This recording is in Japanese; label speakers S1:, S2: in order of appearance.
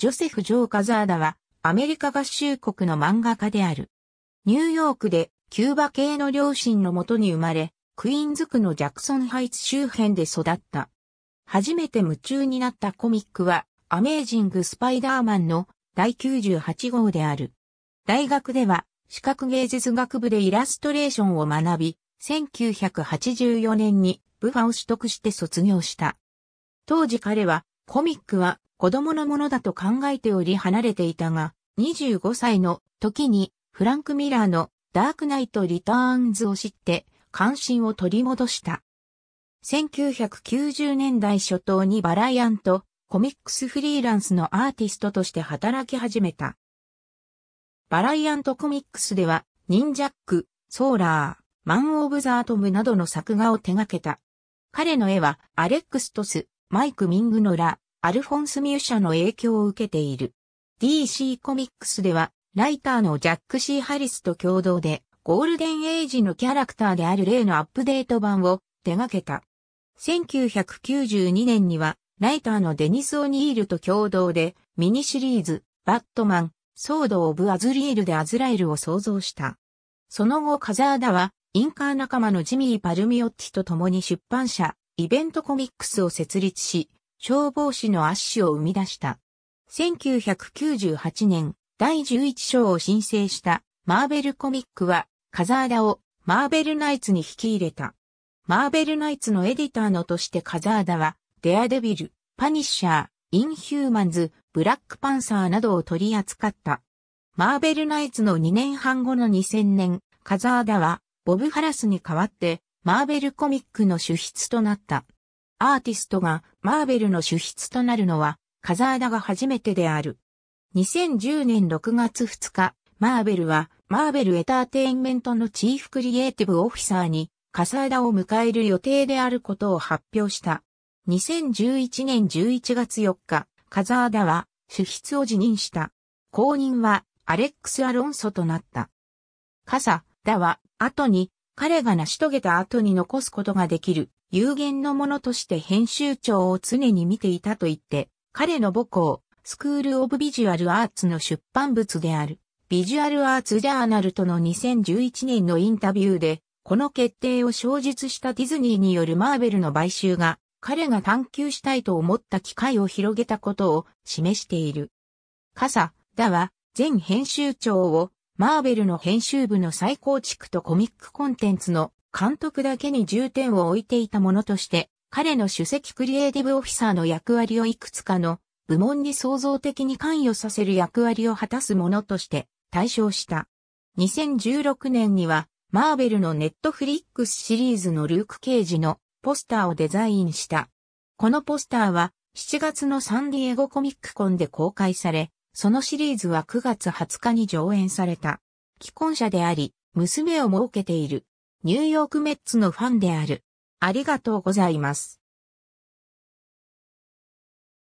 S1: ジョセフ・ジョー・カザーダは、アメリカ合衆国の漫画家である。ニューヨークで、キューバ系の両親のもとに生まれ、クイーンズ区のジャクソンハイツ周辺で育った。初めて夢中になったコミックは、アメージング・スパイダーマンの第98号である。大学では、視覚芸術学部でイラストレーションを学び、1984年に部ファを取得して卒業した。当時彼は、コミックは子供のものだと考えており離れていたが、25歳の時にフランク・ミラーのダークナイト・リターンズを知って関心を取り戻した。1990年代初頭にバライアントコミックスフリーランスのアーティストとして働き始めた。バライアントコミックスでは、ニンジャック、ソーラー、マン・オブ・ザ・アトムなどの作画を手掛けた。彼の絵は、アレックス・トス、マイク・ミングノラ、アルフォンス・ミュシャの影響を受けている。DC コミックスでは、ライターのジャック・シー・ハリスと共同で、ゴールデンエイジのキャラクターである例のアップデート版を手掛けた。1992年には、ライターのデニス・オニールと共同で、ミニシリーズ、バットマン、ソード・オブ・アズリールでアズラエルを創造した。その後、カザーダは、インカー仲間のジミー・パルミオッティと共に出版社、イベントコミックスを設立し、消防士の圧死を生み出した。1998年、第11章を申請したマーベルコミックは、カザーダをマーベルナイツに引き入れた。マーベルナイツのエディターのとしてカザーダは、デアデビル、パニッシャー、インヒューマンズ、ブラックパンサーなどを取り扱った。マーベルナイツの2年半後の2000年、ーダは、ボブ・ハラスに代わって、マーベルコミックの主筆となった。アーティストがマーベルの主筆となるのは、カザーダが初めてである。2010年6月2日、マーベルは、マーベルエターテインメントのチーフクリエイティブオフィサーに、カザーダを迎える予定であることを発表した。2011年11月4日、カザーダは、主筆を辞任した。後任は、アレックス・アロンソとなった。カサ、ダは、後に、彼が成し遂げた後に残すことができる、有限のものとして編集長を常に見ていたと言って、彼の母校、スクール・オブ・ビジュアル・アーツの出版物である、ビジュアル・アーツ・ジャーナルとの2011年のインタビューで、この決定を承述したディズニーによるマーベルの買収が、彼が探求したいと思った機会を広げたことを示している。カサ、ダは、前編集長を、マーベルの編集部の再構築とコミックコンテンツの監督だけに重点を置いていたものとして、彼の主席クリエイティブオフィサーの役割をいくつかの部門に創造的に関与させる役割を果たすものとして対象した。2016年には、マーベルのネットフリックスシリーズのルーク・ケージのポスターをデザインした。このポスターは7月のサンディエゴコミックコンで公開され、そのシリーズは9月20日に上演された。既婚者であり、娘を設けている。ニューヨークメッツのファンである。ありがとうございます。